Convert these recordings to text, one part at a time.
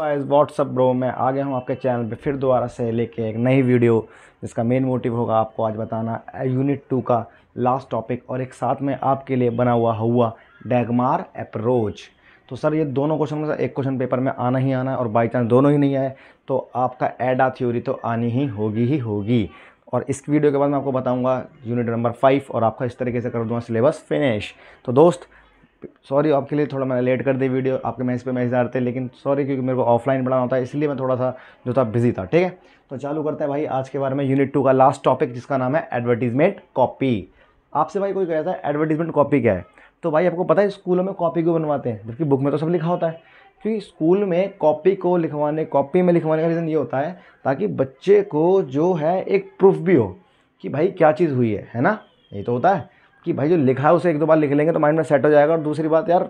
guys what's up bro मैं आ गया हूँ आपके चैनल पे फिर दोबारा से लेके एक नई वीडियो जिसका मेन मोटिव होगा आपको आज बताना यूनिट टू का लास्ट टॉपिक और एक साथ में आपके लिए बना हुआ हुआ डैगमार अप्रोच तो सर ये दोनों क्वेश्चन में एक क्वेश्चन पेपर में आना ही आना है और बाई चांस दोनों ही नहीं आए तो आपका एडा थ्योरी तो आनी ही होगी ही होगी और इस वीडियो के बाद मैं आपको बताऊँगा यूनिट नंबर फाइव और आपका इस तरीके से कर दूँगा सिलेबस फिनिश तो दोस्त सॉरी आपके लिए थोड़ा मैंने लेट कर दी वीडियो आपके मैसेज पे मैसेज आ रहे थे लेकिन सॉरी क्योंकि मेरे को ऑफलाइन पढ़ाना होता है इसलिए मैं थोड़ा सा जो था बिजी था ठीक है तो चालू करते हैं भाई आज के बारे में यूनिट टू का लास्ट टॉपिक जिसका नाम है एडवर्टीजमेंट कॉपी आपसे भाई कोई कहता है एडवर्टीजमेंट कॉपी क्या है तो भाई आपको पता है स्कूलों में कॉपी को बनवाते हैं जबकि बुक में तो सब लिखा होता है क्योंकि स्कूल में कॉपी को लिखवाने कॉपी में लिखवाने का रीज़न ये होता है ताकि बच्चे को जो है एक प्रूफ भी हो कि भाई क्या चीज़ हुई है है ना ये तो होता है कि भाई जो लिखा है उसे एक दो बार लिख लेंगे तो माइंड में सेट हो जाएगा और दूसरी बात यार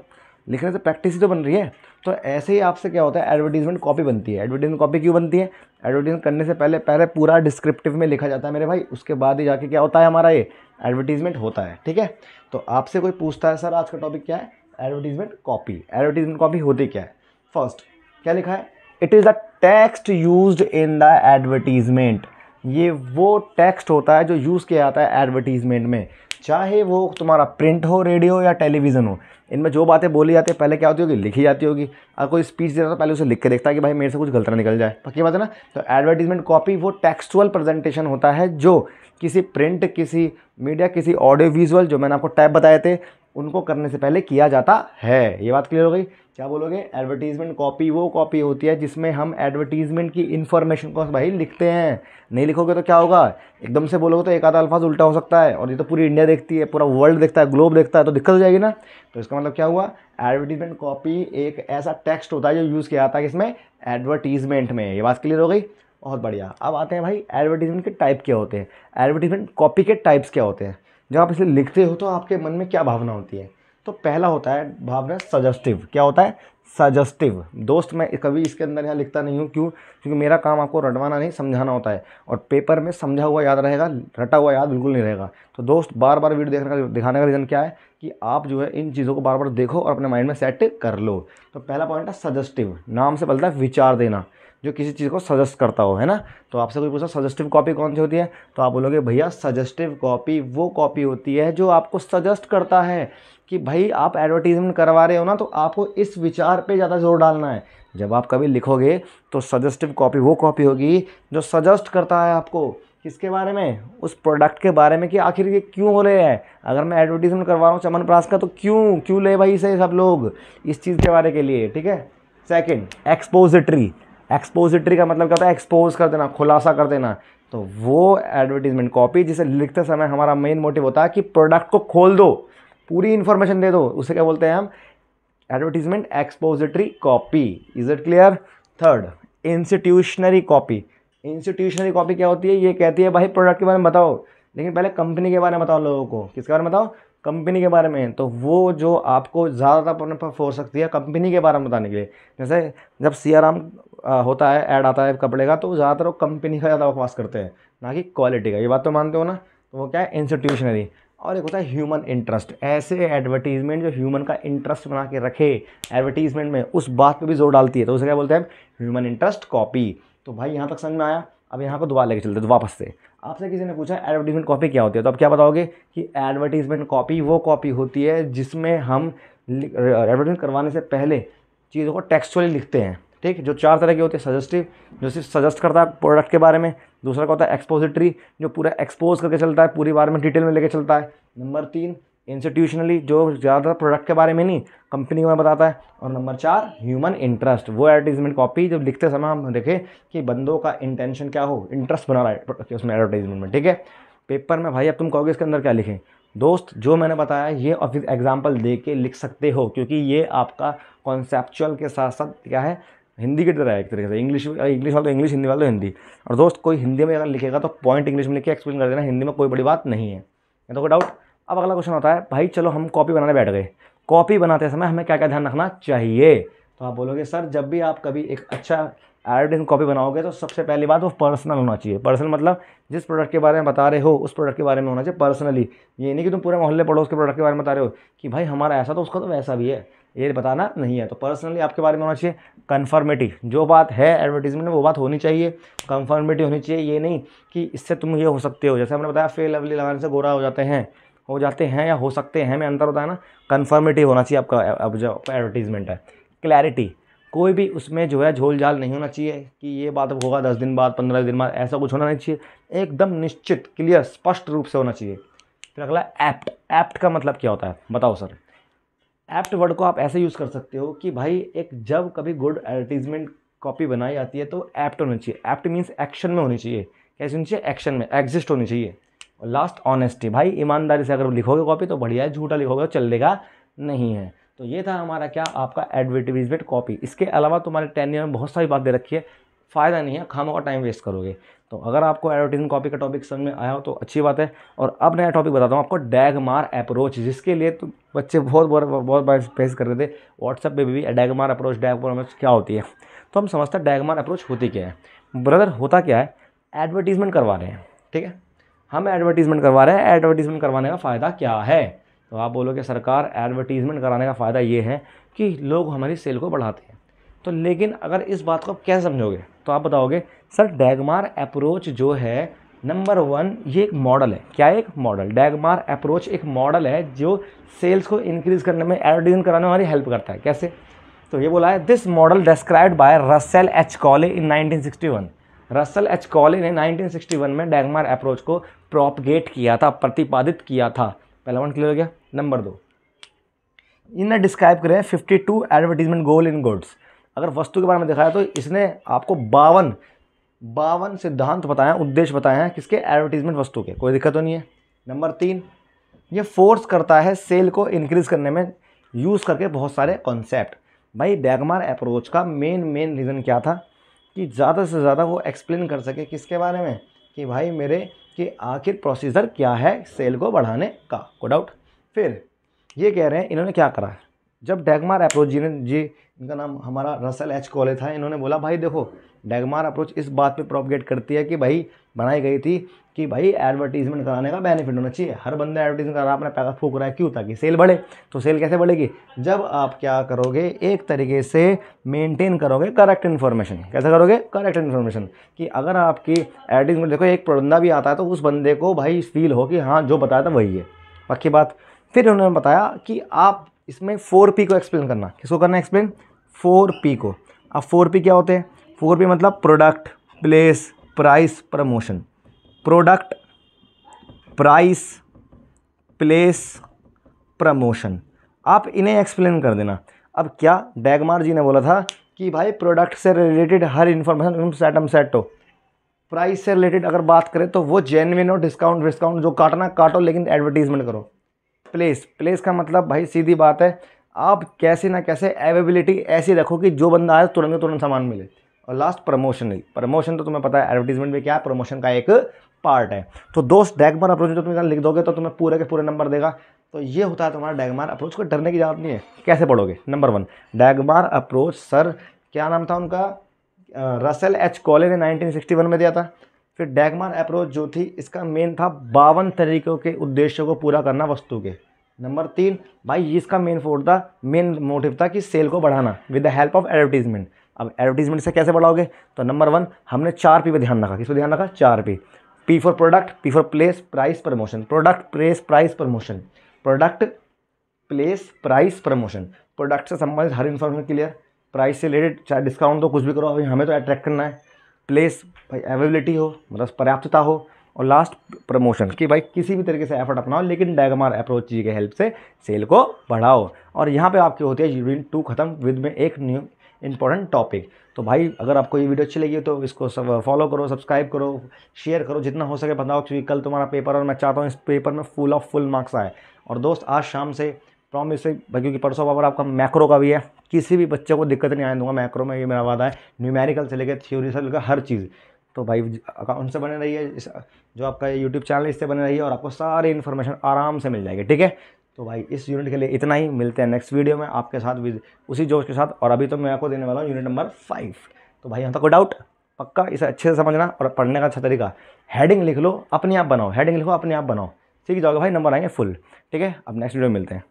लिखने से प्रैक्टिस ही तो बन रही है तो ऐसे ही आपसे क्या होता है एडवर्टीजमेंट कॉपी बनती है एडवर्टीजमेंट कॉपी क्यों बनती है एडवर्टीजमेंट करने से पहले पहले पूरा डिस्क्रिप्टिव में लिखा जाता है मेरे भाई उसके बाद ही जाके क्या होता है हमारा ये एडवर्टीजमेंट होता है ठीक है तो आपसे कोई पूछता है सर आज का टॉपिक क्या है एडवर्टीजमेंट कॉपी एडवर्टीजमेंट कॉपी होती क्या है फर्स्ट क्या लिखा है it is the text use in the advertisement ये वो टेक्स्ट होता है जो यूज़ किया जाता है एडवर्टीज़मेंट में चाहे वो तुम्हारा प्रिंट हो रेडियो या टेलीविज़न हो इनमें जो बातें बोली जाती है पहले क्या होती होगी लिखी जाती होगी अगर कोई स्पीच देता है तो पहले उसे लिख के देखता है कि भाई मेरे से कुछ गलत निकल जाए पक्की बात है ना तो एडवर्टीजमेंट कॉपी वो टेक्सचुअल प्रेजेंटेशन होता है जो किसी प्रिंट किसी मीडिया किसी ऑडियो विजुअल जो मैंने आपको टैप बताए थे उनको करने से पहले किया जाता है ये बात क्लियर हो गई क्या बोलोगे एडवर्टीजमेंट कॉपी वो कॉपी होती है जिसमें हम एडवर्टीजमेंट की इन्फॉर्मेशन को भाई लिखते हैं नहीं लिखोगे तो क्या होगा एकदम से बोलोगे तो एक आधा अल्फाज उल्टा हो सकता है और ये तो पूरी इंडिया देखती है पूरा वर्ल्ड देखता है ग्लोब देखता है तो दिक्कत हो जाएगी ना तो इसका मतलब क्या हुआ एडवर्टीजमेंट कॉपी एक ऐसा टेक्स्ट होता है जो यूज़ किया जाता है इसमें एडवर्टीजमेंट में ये बात क्लियर हो गई बहुत बढ़िया अब आते हैं भाई एडवर्टीजमेंट के टाइप क्या होते हैं एडवर्टीजमेंट कॉपी के टाइप्स क्या होते हैं जब आप इसे लिखते हो तो आपके मन में क्या भावना होती है तो पहला होता है भावना सजेस्टिव क्या होता है सजेस्टिव दोस्त मैं कभी इसके अंदर यहाँ लिखता नहीं हूँ क्यों क्योंकि मेरा काम आपको रटवाना नहीं समझाना होता है और पेपर में समझा हुआ याद रहेगा रटा हुआ याद बिल्कुल नहीं रहेगा तो दोस्त बार बार वीडियो देखने का दिखाने का रीज़न क्या है कि आप जो है इन चीज़ों को बार बार देखो और अपने माइंड में सेट कर लो तो पहला पॉइंट है सजेस्टिव नाम से बोलता है विचार देना जो किसी चीज़ को सजेस्ट करता हो है ना तो आपसे कोई पूछा सजेस्टिव कॉपी कौन सी होती है तो आप बोलोगे भैया सजेस्टिव कॉपी वो कॉपी होती है जो आपको सजेस्ट करता है कि भाई आप एडवर्टीजमेंट करवा रहे हो ना तो आपको इस विचार पे ज़्यादा जोर डालना है जब आप कभी लिखोगे तो सजेस्टिव कॉपी वो कॉपी होगी जो सजेस्ट करता है आपको किसके बारे में उस प्रोडक्ट के बारे में कि आखिर ये क्यों हो रहे हैं अगर मैं एडवर्टीजमेंट करवा रहा हूँ चमन प्रास का तो क्यों क्यों ले भाई इसे सब लोग इस चीज़ के बारे के लिए ठीक है सेकंड एक्सपोजिटरी एक्सपोजिटरी का मतलब क्या होता है एक्सपोज कर देना खुलासा कर देना तो वो एडवर्टीजमेंट कॉपी जिसे लिखते समय हमारा मेन मोटिव होता है कि प्रोडक्ट को खोल दो पूरी इन्फॉर्मेशन दे दो उसे क्या बोलते हैं हम advertisement expository copy is it clear third institutional copy institutional copy क्या होती है ये कहती है भाई प्रोडक्ट के बारे में बताओ लेकिन पहले कंपनी के बारे में बताओ लोगों को किसके बारे में बताओ कंपनी के बारे में तो वो जो आपको ज़्यादातर अपने पर सकती है कंपनी के बारे में बताने के लिए जैसे जब सियाराम होता है ऐड आता है कपड़े का तो ज़्यादातर वो कंपनी का ज़्यादा बकवास करते हैं ना कि क्वालिटी का ये बात तो मानते हो ना तो वो क्या है इंस्टीट्यूशनरी और एक होता है ह्यूमन इंटरेस्ट ऐसे एडवर्टीजमेंट जो ह्यूमन का इंटरेस्ट बना के रखे एडवर्टीजमेंट में उस बात पे भी जोर डालती है तो उसे क्या बोलते हैं ह्यूमन इंटरेस्ट कॉपी तो भाई यहाँ तक समझ में आया अब यहाँ को दोबारा लेके चलते वापस से आपसे किसी ने पूछा एडवर्टीजमेंट कॉपी क्या होती है तो आप क्या बताओगे कि एडवर्टीजमेंट कॉपी वो कॉपी होती है जिसमें हम एडवर्टीजमेंट करवाने से पहले चीज़ों को टेक्सचुअली लिखते हैं ठीक जो चार तरह के होते हैं सजेस्टिव जो सिर्फ सजेस्ट करता है प्रोडक्ट के बारे में दूसरा क्या होता है एक्सपोजिटरी जो पूरा एक्सपोज करके चलता है पूरी बारे में डिटेल में लेके चलता है नंबर तीन इंस्टीट्यूशनली जो ज़्यादातर प्रोडक्ट के बारे में नहीं कंपनी में बताता है और नंबर चार ह्यूमन इंटरेस्ट वो एडवर्टीजमेंट कॉपी जब लिखते समय हम देखें कि बंदों का इंटेंशन क्या हो इंटरेस्ट बना रहा है उसमें एडवर्टीजमेंट में ठीक है पेपर में भाई अब तुम कहोगे इसके अंदर क्या लिखें दोस्त जो मैंने बताया ये और एग्ज़ाम्पल दे के लिख सकते हो क्योंकि ये आपका कॉन्सेप्चुअल के साथ साथ क्या है हिंदी की तरह एक तरीके से इंग्लिश इंग्लिश वाले तो इंग्लिश हिंदी वाले तो हिंदी और दोस्त कोई हिंदी में अगर लिखेगा तो पॉइंट इंग्लिश में लिखे एक्सप्लेन कर देना हिंदी में कोई बड़ी बात नहीं है ये तो कोई डाउट अब अगला क्वेश्चन होता है भाई चलो हम कॉपी बनाने बैठ गए कॉपी बनाते समय हमें क्या क्या ध्यान रखना चाहिए तो आप बोलोगे सर जब भी आप कभी एक अच्छा एडवर्टाइजिंग कॉपी बनाओगे तो सबसे पहली बात वो पर्सनल होना चाहिए पर्सनल मतलब जिस प्रोडक्ट के बारे में बता रहे हो उस प्रोडक्ट के बारे में होना चाहिए पर्सनली ये नहीं कि तुम पूरे मोहल्ले पड़ोस के प्रोडक्ट के बारे में बता रहे हो कि भाई हमारा ऐसा तो उसका तो वैसा भी है ये बताना नहीं है तो पर्सनली आपके बारे में होना चाहिए कन्फर्मेटी जो बात है एडवर्टीजमेंट में वो बात होनी चाहिए कन्फर्मेटी होनी चाहिए ये नहीं कि इससे तुम ये हो सकते हो जैसे हमने बताया फेल लवली लगाने से गोरा हो जाते हैं हो जाते हैं या हो सकते हैं मैं अंतर होता है ना कन्फर्मेटिव होना चाहिए आपका अब जो एडवर्टीजमेंट है क्लैरिटी कोई भी उसमें जो है झोल झाल नहीं होना चाहिए कि ये बात अब होगा दस दिन बाद पंद्रह दिन बाद ऐसा कुछ होना नहीं चाहिए एकदम निश्चित क्लियर स्पष्ट रूप से होना चाहिए फिर अगला एप्ट एप्ट का मतलब क्या होता है बताओ सर एप्ट वर्ड को आप ऐसे यूज़ कर सकते हो कि भाई एक जब कभी गुड एडवर्टीजमेंट कॉपी बनाई जाती है तो एप्ट होनी चाहिए एप्ट मीन्स एक्शन में होनी चाहिए कैसे होनी चाहिए एक्शन में एग्जिस्ट होनी चाहिए और लास्ट ऑनेस्टी भाई ईमानदारी से अगर लिखोगे कॉपी तो बढ़िया है झूठा लिखोगे तो चलेगा नहीं है तो ये था हमारा क्या आपका एडवर्टीजमेंट कॉपी इसके अलावा तुम्हारे टेन ईयर में बहुत सारी बात दे रखी है फ़ायदा नहीं है खामों का टाइम वेस्ट करोगे तो अगर आपको एडवर्टीजमेंट कॉपी का टॉपिक समझ में आया हो तो अच्छी बात है और अब नया टॉपिक बताता हूँ आपको डैगमार अप्रोच जिसके लिए तो बच्चे बहुत बहुत बहुत बार फेस कर रहे थे व्हाट्सअप पे भी डैगमार अप्रोच डैग अप्रोच क्या होती है तो हम समझते हैं डैगमार अप्रोच होती क्या है ब्रदर होता क्या है एडवर्टीजमेंट करवा रहे हैं ठीक है हम एडवर्टीजमेंट करवा रहे हैं एडवर्टीजमेंट करवाने का फ़ायदा क्या है तो आप बोलोगे सरकार एडवर्टीजमेंट कराने का फ़ायदा ये है कि लोग हमारी सेल को बढ़ाते हैं तो लेकिन अगर इस बात को आप कैसे समझोगे तो आप बताओगे सर डैगमार अप्रोच जो है नंबर वन ये एक मॉडल है क्या एक मॉडल डैगमार अप्रोच एक मॉडल है जो सेल्स को इंक्रीज करने में एडवर्टीजन कराने में हमारी हेल्प करता है कैसे तो ये बोला है this model described by Russell H Colley in 1961 Russell H कॉले ने 1961 में डैगमार अप्रोच को प्रॉपगेट किया था प्रतिपादित किया था पहला वन क्लियर हो गया नंबर दो इन्हें डिस्क्राइब करें 52 एडवर्टीजमेंट गोल इन गुड्स अगर वस्तु के बारे में दिखाया तो इसने आपको बावन बावन सिद्धांत बताया उद्देश्य बताए हैं किसके एडवर्टीजमेंट वस्तु के कोई दिक्कत तो नहीं है नंबर तीन ये फोर्स करता है सेल को इंक्रीज़ करने में यूज़ करके बहुत सारे कॉन्सेप्ट भाई डैगमार अप्रोच का मेन मेन रीज़न क्या था कि ज़्यादा से ज़्यादा वो एक्सप्लेन कर सके किसके बारे में कि भाई मेरे कि आखिर प्रोसीजर क्या है सेल को बढ़ाने का को डाउट फिर ये कह रहे हैं इन्होंने क्या करा है जब डैगमार अप्रोच जी जी इनका नाम हमारा रसल एच कॉले था इन्होंने बोला भाई देखो डैगमार अप्रोच इस बात पे प्रोपगेट करती है कि भाई बनाई गई थी कि भाई एडवर्टीजमेंट कराने का बेनिफिट होना चाहिए हर बंदे एडवर्टीजमेंट करा अपना पैसा फूक रहा है क्यों ताकि सेल बढ़े तो सेल कैसे बढ़ेगी जब आप क्या करोगे एक तरीके से मेंटेन करोगे करेक्ट इन्फॉर्मेशन कैसे करोगे करेक्ट इन्फॉर्मेशन कि अगर आपकी एडवर्टीजमेंट देखो एक प्रबंधा भी आता है तो उस बंदे को भाई फील हो कि हाँ जो बताया था वही है पक्की बात फिर उन्होंने बताया कि आप इसमें फोर पी को एक्सप्लेन करना किसको करना एक्सप्लेन फोर पी को अब फोर पी क्या होते हैं फोर पी मतलब product place price promotion product price place promotion आप इन्हें एक्सप्लेन कर देना अब क्या डैगमार जी ने बोला था कि भाई प्रोडक्ट से रिलेटेड हर इन्फॉर्मेशन सेट सेटम सेट हो प्राइस से रिलेटेड अगर बात करें तो वो जेनविन हो डिस्काउंट डिस्काउंट जो काटना काटो लेकिन एडवर्टीजमेंट करो प्लेस प्लेस का मतलब भाई सीधी बात है आप कैसे ना कैसे अवेबिलिटी ऐसी रखो कि जो बंदा आए तुरंत तुरंत सामान मिले और लास्ट प्रमोशन प्रमोशन तो तुम्हें पता है एडवर्टीजमेंट में क्या है प्रमोशन का एक पार्ट है तो दोस्त डैगमार अप्रोच जो तुम लिख दोगे तो तुम्हें पूरे के पूरे नंबर देगा तो ये होता है तुम्हारा डैगमार अप्रोच को डरने की जरूरत नहीं है कैसे पढ़ोगे number one DAGMAR approach sir क्या नाम था उनका रसल एच कॉले ने नाइनटीन में दिया था फिर डैगमार अप्रोच जो थी इसका मेन था बावन तरीक़ों के उद्देश्यों को पूरा करना वस्तु के नंबर तीन भाई इसका मेन फोर्ट था मेन मोटिव था कि सेल को बढ़ाना with the help of advertisement अब एडवर्टीजमेंट से कैसे बढ़ाओगे तो नंबर वन हमने चार पी पर ध्यान रखा किस पर ध्यान रखा चार P P for product P for place price promotion product place price promotion product place price promotion product से संबंधित हर इन्फॉर्मेशन क्लियर प्राइस से रिलेटेड चाहे डिस्काउंट तो कुछ भी करो अभी हमें तो अट्रैक्ट करना है प्लेस भाई अवेलेबिलिटी हो मतलब पर्याप्तता हो और लास्ट प्रमोशन कि भाई किसी भी तरीके से एफर्ट अपनाओ लेकिन डैगमार अप्रोच जी के हेल्प से सेल को बढ़ाओ और यहाँ पे आपकी होती है यूनिट टू खत्म विद में एक न्यू इंपॉर्टेंट टॉपिक तो भाई अगर आपको ये वीडियो अच्छी लगी तो इसको सब फॉलो करो सब्सक्राइब करो शेयर करो जितना हो सके बताओ क्योंकि कल तुम्हारा पेपर और मैं चाहता हूँ इस पेपर में फुल ऑफ फुल मार्क्स आए और दोस्त आज शाम से प्रॉमिस से क्योंकि परसों बाबर आपका मैक्रो का भी है किसी भी बच्चे को दिक्कत नहीं आने दूंगा मैक्रो में ये मेरा वादा है न्यूमेरिकल से लेकर थ्योरी से लेकर हर चीज़ तो भाई अकाउंट से बने रहिए जो आपका यूट्यूब चैनल इससे बने रहिए और आपको सारी इन्फॉर्मेशन आराम से मिल जाएगी ठीक है तो भाई इस यूनिट के लिए इतना ही मिलते हैं नेक्स्ट वीडियो में आपके साथ उसी जोश के साथ और अभी तो मैं आपको देने वाला हूँ यूनिट नंबर फाइव तो भाई यहाँ तक कोई डाउट पक्का इसे अच्छे से समझना और पढ़ने का अच्छा तरीका हेडिंग लिख लो अपने आप बनाओ हेडिंग लिखो अपने आप बनाओ ठीक जाओगे भाई नंबर आएंगे फुल ठीक है अब नेक्स्ट वीडियो मिलते हैं